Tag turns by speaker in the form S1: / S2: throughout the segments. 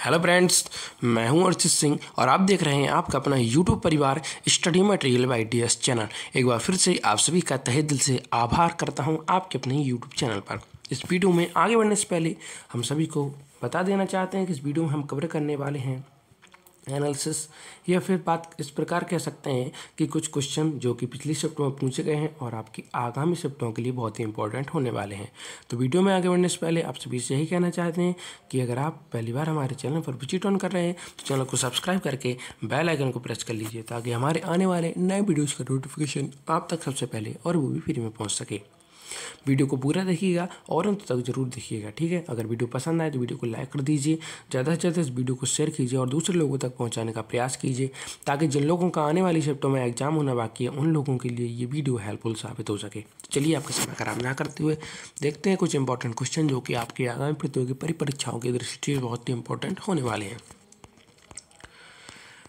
S1: hello friends मैं हूं अर्चित सिंह और आप देख रहे हैं आपका अपना यूट्यूब परिवार study material by D S channel एक बार फिर से आप सभी का तहे दिल से आभार करता हूं आपके अपने यूट्यूब चैनल पर इस वीडियो में आगे बढ़ने से पहले हम सभी को बता देना चाहते हैं कि इस वीडियो में हम कवर करने वाले हैं एनालिसिस या फिर बात इस प्रकार कह सकते हैं कि कुछ क्वेश्चन जो कि पिछली शिफ्ट में पूछे गए हैं और आपकी आगामी शिफ्टों के लिए बहुत ही इंपॉर्टेंट होने वाले हैं तो वीडियो में आगे बढ़ने से पहले आप सभी से यही कहना चाहते हैं कि अगर आप पहली बार हमारे चैनल पर विजिट ऑन कर रहे हैं तो चैनल को सब्सक्राइब करके बेल आइकन को प्रेस कर लीजिए ताकि हमारे आने वाले नए वीडियोज़ का नोटिफिकेशन आप तक सबसे पहले और वो भी फ्री में पहुँच सके वीडियो को पूरा देखिएगा और अंत तक जरूर देखिएगा ठीक है अगर वीडियो पसंद आए तो वीडियो को लाइक कर दीजिए ज़्यादा से ज़्यादा इस वीडियो को शेयर कीजिए और दूसरे लोगों तक पहुँचाने का प्रयास कीजिए ताकि जिन लोगों का आने वाली शिफ्टों में एग्जाम होना बाकी है उन लोगों के लिए ये वीडियो हेल्पफुल साबित हो सके चलिए आपका समय खराब ना करते हुए देखते हैं कुछ इंपॉर्टेंट क्वेश्चन जो कि आपके आगामी प्रतियोगी परीक्षाओं की दृष्टि से बहुत ही इंपॉर्टेंट होने वाले हैं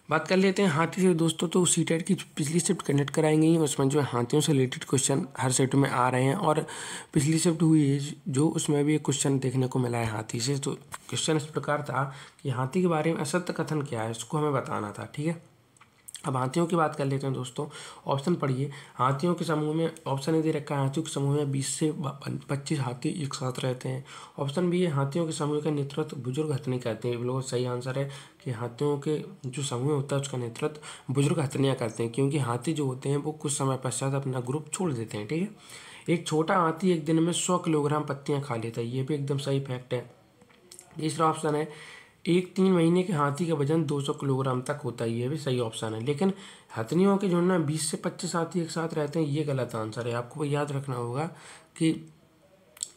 S1: बात कर लेते हैं हाथी से दोस्तों तो टेट की पिछली शिफ्ट कंडक्ट कराई गई उसमें जो है हाथियों से रिलेटेड क्वेश्चन हर सेट में आ रहे हैं और पिछली शिफ्ट हुई है जो उसमें भी एक क्वेश्चन देखने को मिला है हाथी से तो क्वेश्चन इस प्रकार था कि हाथी के बारे में असत्य कथन क्या है उसको हमें बताना था ठीक है अब हाथियों की बात कर लेते हैं दोस्तों ऑप्शन पढ़िए हाथियों के समूह में ऑप्शन ए दे रखा है हाथियों के समूह में बीस से पच्चीस हाथी एक साथ रहते हैं ऑप्शन बी है हाथियों के समूह का नेतृत्व बुजुर्ग हथनी करते हैं लोगों सही आंसर है कि हाथियों के जो समूह होता है उसका नेतृत्व बुजुर्ग हथनियाँ करते हैं क्योंकि हाथी जो होते हैं वो कुछ समय पश्चात अपना ग्रुप छोड़ देते हैं ठीक है एक छोटा हाथी एक दिन में सौ किलोग्राम पत्तियाँ खा लेता है ये भी एकदम सही फैक्ट है तीसरा ऑप्शन है एक तीन महीने के हाथी का वजन 200 किलोग्राम तक होता ही है भी सही ऑप्शन है लेकिन हथनियों के जुड़ना 20 से 25 हाथी एक साथ रहते हैं ये गलत आंसर है आपको याद रखना होगा कि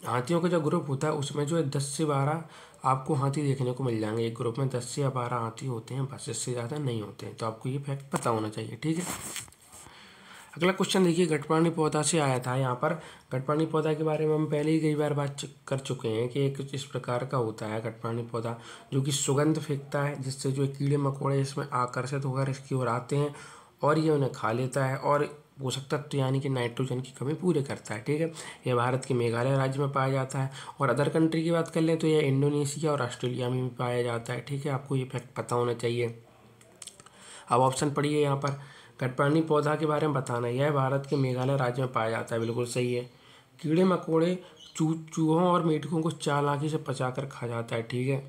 S1: हाथियों का जो ग्रुप होता है उसमें जो है दस से बारह आपको हाथी देखने को मिल जाएंगे एक ग्रुप में दस से या बारह हाथी होते हैं बस इससे ज़्यादा नहीं होते हैं तो आपको ये फैक्ट पता होना चाहिए ठीक है अगला क्वेश्चन देखिए घटपाणी पौधा से आया था यहाँ पर घटपाणी पौधा के बारे में हम पहले ही कई बार बात कर चुके हैं कि एक इस प्रकार का होता है घटपाणी पौधा जो कि सुगंध फेंकता है जिससे जो कीड़े मकोड़े इसमें आकर्षित होकर इसकी ओर आते हैं और ये उन्हें खा लेता है और पोषक तत्व तो यानी कि नाइट्रोजन की कमी पूरे करता है ठीक है यह भारत के मेघालय राज्य में पाया जाता है और अदर कंट्री की बात कर लें तो यह इंडोनेशिया और ऑस्ट्रेलिया में भी पाया जाता है ठीक है आपको ये फैक्ट पता होना चाहिए अब ऑप्शन पढ़िए यहाँ पर कटपर्णी पौधा के बारे में बताना यह भारत के मेघालय राज्य में पाया जाता है बिल्कुल सही है कीड़े मकोड़े चू चूहों और मेढकों को चालाकी से पचाकर खा जाता है ठीक है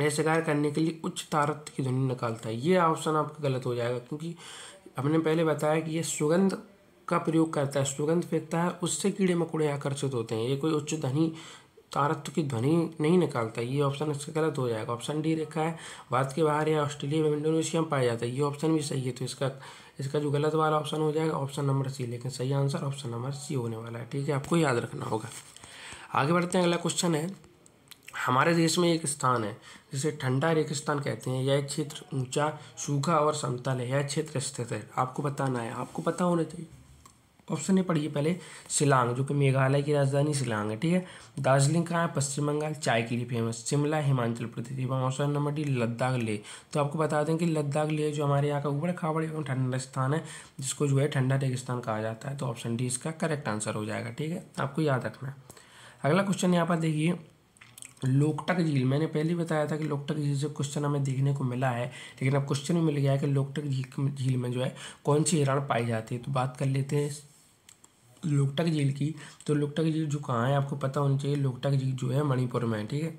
S1: यह शिकार करने के लिए उच्च तारत की ध्वनि निकालता है ये ऑप्शन आपका गलत हो जाएगा क्योंकि हमने पहले बताया कि यह सुगंध का प्रयोग करता है सुगंध फेंकता है उससे कीड़े मकोड़े आकर्षित होते हैं ये कोई उच्च ध्वनि तारत्व की ध्वनि नहीं निकालता ये ऑप्शन इसका गलत हो जाएगा ऑप्शन डी रखा है भारत के बाहर या ऑस्ट्रेलिया में इंडोनेशिया में पाया जाता है ये ऑप्शन भी सही है तो इसका इसका जो गलत वाला ऑप्शन हो जाएगा ऑप्शन नंबर सी लेकिन सही आंसर ऑप्शन नंबर सी होने वाला है ठीक है आपको याद रखना होगा आगे बढ़ते हैं अगला क्वेश्चन है हमारे देश में एक स्थान है जिसे ठंडा रेगिस्तान कहते हैं यह क्षेत्र ऊंचा सूखा और समतल है यह क्षेत्र स्थित है आपको बताना है आपको पता होना चाहिए ऑप्शन ये पढ़िए पहले शिलांग जो कि मेघालय की राजधानी शिलांग है ठीक है दार्जिलिंग कहाँ है पश्चिम बंगाल चाय के लिए फेमस शिमला हिमाचल प्रदेश एवं ऑप्शन नंबर डी लद्दाख ले तो आपको बता दें कि लद्दाख ले जो हमारे यहाँ का उबड़ खाबड़ एवं ठंडा स्थान है जिसको जो है ठंडा रेगिस्तान कहा जाता है तो ऑप्शन डी इसका करेक्ट आंसर हो जाएगा ठीक है आपको याद रखना है अगला क्वेश्चन यहाँ पर देखिए लोकटक झील मैंने पहले बताया था कि लोकटक झील से क्वेश्चन हमें देखने को मिला है लेकिन अब क्वेश्चन भी मिल गया है कि लोकटक झील में जो है कौन सी हिरण पाई जाती है तो बात कर लेते हैं लोकटक झील की तो लोकटक झील जो कहाँ है आपको पता होना चाहिए लोकटक झील जो है मणिपुर में है ठीक है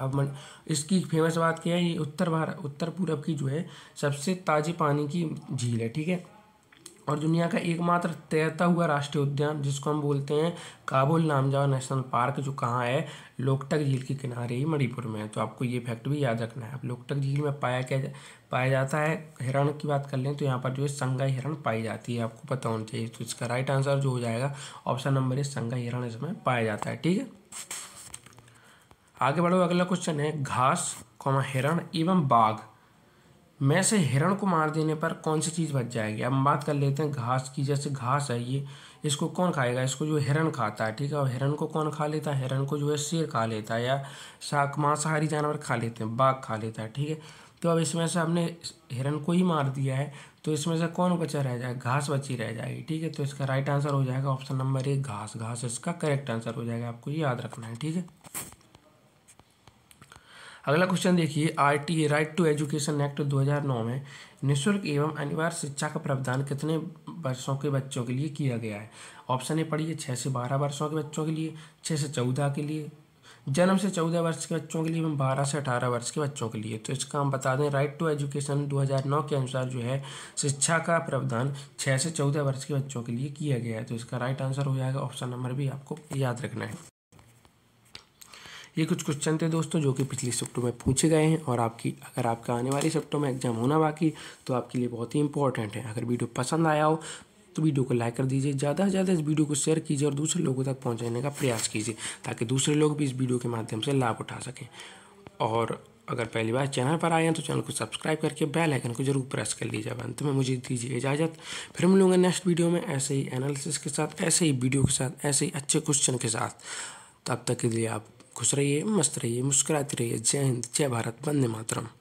S1: अब मन इसकी फेमस बात क्या है ये उत्तर भारत उत्तर पूर्व की जो है सबसे ताज़े पानी की झील है ठीक है और दुनिया का एकमात्र तैरता हुआ राष्ट्रीय उद्यान जिसको हम बोलते हैं काबुल नामजाओ नेशनल पार्क जो कहाँ है लोकटक झील के किनारे ही मणिपुर में है तो आपको ये फैक्ट भी याद रखना है अब लोकटक झील में पाया क्या जा, पाया जाता है हिरण की बात कर लें तो यहाँ पर जो है संगाई हिरण पाई जाती है आपको पता होना चाहिए तो इसका राइट आंसर जो हो जाएगा ऑप्शन नंबर ए संगाई हिरण इसमें पाया जाता है ठीक है आगे बढ़ो अगला क्वेश्चन है घास हिरण एवं बाघ मैं से हिरण को मार देने पर कौन सी चीज़ बच जाएगी अब हम बात कर लेते हैं घास की जैसे घास है ये इसको कौन खाएगा इसको जो हिरण खाता है ठीक है और हिरण को कौन खा लेता है हिरण को जो है शेर खा लेता है या शाक मांसाहारी जानवर खा लेते हैं बाघ खा लेता है ठीक है तो अब इसमें से हमने हिरण को ही मार दिया है तो इसमें से कौन बचा रह जाएगा घास बची रह जाएगी ठीक है तो इसका राइट आंसर हो जाएगा ऑप्शन नंबर एक घास घास इसका करेक्ट आंसर हो जाएगा आपको याद रखना है ठीक है अगला क्वेश्चन देखिए RTA right to education act 2009 में निःशुल्क एवं अनिवार्य शिक्षा का प्रावधान कितने वर्षों के बच्चों के लिए किया गया है ऑप्शन ए पढ़िए छः से बारह वर्षों के बच्चों के लिए छः से चौदह के लिए जन्म से चौदह वर्ष के बच्चों के लिए एवं बारह से अठारह वर्ष के बच्चों के लिए तो इसका हम बता दें राइट टू एजुकेशन 2009 के अनुसार जो है शिक्षा का प्रावधान छः से चौदह वर्ष के बच्चों के लिए किया गया है तो इसका राइट आंसर हो जाएगा ऑप्शन नंबर भी आपको याद रखना है ये कुछ क्वेश्चन थे दोस्तों जो कि पिछली शिफ्टों में पूछे गए हैं और आपकी अगर आपका आने वाली शिफ्टों में एग्जाम होना बाकी तो आपके लिए बहुत ही इंपॉर्टेंट है अगर वीडियो पसंद आया हो तो वीडियो को लाइक कर दीजिए ज़्यादा से ज़्यादा इस वीडियो को शेयर कीजिए और दूसरे लोगों तक पहुँचाने का प्रयास कीजिए ताकि दूसरे लोग भी इस वीडियो के माध्यम से लाभ उठा सकें और अगर पहली बार चैनल पर आए हैं तो चैनल को सब्सक्राइब करके बेल आइकन को जरूर प्रेस कर लीजिए अंत में मुझे दीजिए इजाज़त फिर हम लोग नेक्स्ट वीडियो में ऐसे ही एनालिसिस के साथ ऐसे ही वीडियो के साथ ऐसे ही अच्छे क्वेश्चन के साथ तब तक के लिए आप खुश रहिए मस्त रहिए मुस्कुराते रहिए जय हिंद जय भारत वंदे मातरम